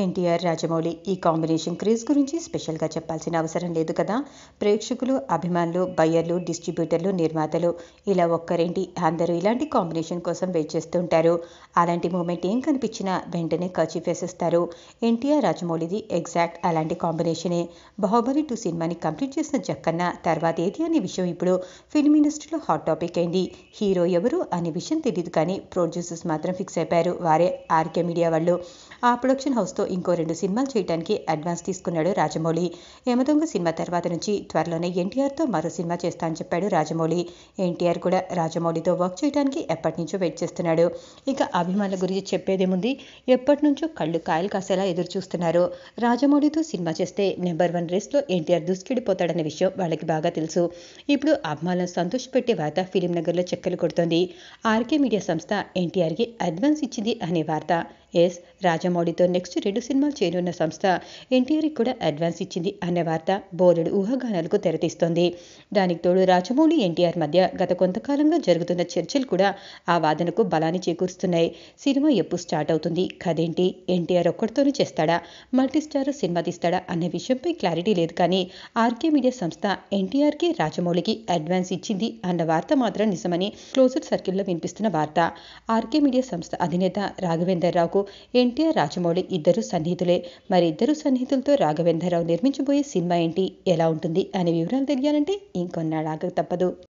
ఎన్టీఆర్ రాజమౌళి ఈ combination craze గురించి స్పెషల్గా చెప్పాల్సిన అవసరం లేదు కదా ప్రేక్షకులు అభిమానులు బయ్యర్లు డిస్ట్రిబ్యూటర్లు నిర్మాతలు ఇలా ఒక్కరేంటి అందరూ ఇలాంటి కాంబినేషన్ కోసం వెయిట్ చేస్తుంటారు అలాంటి మూమెంట్ ఏం కనిపించినా వెంటనే ఖర్చు ఫేసిస్తారు ఎన్టీఆర్ రాజమౌళిది ఎగ్జాక్ట్ అలాంటి కాంబినేషనే బాహుబలి టూ సినిమాని కంప్లీట్ చేసిన జక్కన్న తర్వాత ఏది అనే విషయం ఇప్పుడు ఫిల్మ్ ఇండస్ట్రీలో హాట్ టాపిక్ అయింది హీరో ఎవరు అనే విషయం తెలియదు కానీ ప్రొడ్యూసర్స్ మాత్రం ఫిక్స్ అయిపోయారు వారే ఆర్కే మీడియా వాళ్ళు ఆ ప్రొడక్షన్ హౌస్ తో ఇంకో రెండు సినిమాలు చేయడానికి అడ్వాన్స్ తీసుకున్నాడు రాజమౌళి యమదొంగ సినిమా తర్వాత నుంచి త్వరలోనే ఎన్టీఆర్తో మరో సినిమా చేస్తా అని చెప్పాడు రాజమౌళి ఎన్టీఆర్ కూడా రాజమౌళితో వర్క్ చేయడానికి ఎప్పటి నుంచో వెయిట్ చేస్తున్నాడు ఇక అభిమానుల గురించి చెప్పేదేముంది ఎప్పటి నుంచో కళ్ళు కాయలు కాసేలా ఎదురు చూస్తున్నారు రాజమౌళితో సినిమా చేస్తే నెంబర్ వన్ రేస్లో ఎన్టీఆర్ దూసుకెడిపోతాడన్న విషయం వాళ్ళకి బాగా తెలుసు ఇప్పుడు అభిమానులను సంతోషపెట్టే వార్త ఫిలిం నగర్లో చెక్కలు కొడుతోంది ఆర్కే మీడియా సంస్థ ఎన్టీఆర్కి అడ్వాన్స్ ఇచ్చింది అనే వార్త ఎస్ రాజమౌళితో నెక్స్ట్ రెండు సినిమాలు చేయనున్న సంస్థ ఎన్టీఆర్కి కూడా అడ్వాన్స్ ఇచ్చింది అన్న వార్త బోలెడు ఊహాగానాలకు తెరతీస్తోంది దానికి తోడు రాజమౌళి ఎన్టీఆర్ మధ్య గత కొంతకాలంగా జరుగుతున్న చర్చలు కూడా ఆ వాదనకు బలాన్ని చేకూరుస్తున్నాయి సినిమా ఎప్పుడు స్టార్ట్ అవుతుంది కదేంటి ఎన్టీఆర్ ఒక్కడితోనూ చేస్తాడా మల్టీస్టార్ సినిమా తీస్తాడా అనే విషయంపై క్లారిటీ లేదు కానీ ఆర్కే మీడియా సంస్థ ఎన్టీఆర్కి రాజమౌళికి అడ్వాన్స్ ఇచ్చింది అన్న వార్త మాత్రం నిజమని క్లోజర్ సర్కిల్లో వినిపిస్తున్న వార్త ఆర్కే మీడియా సంస్థ అధినేత రాఘవేందర్ రావుకు ఎన్టీఆర్ రాజమౌళి ఇద్దరు ఇద్దరు సన్నిహితులే మరి ఇద్దరు సన్నిహితులతో రాఘవేంద్రరావు నిర్మించబోయే సినిమా ఏంటి ఎలా ఉంటుంది అనే వివరాలు తెలియాలంటే ఇంకొన్నాళ్ళాక తప్పదు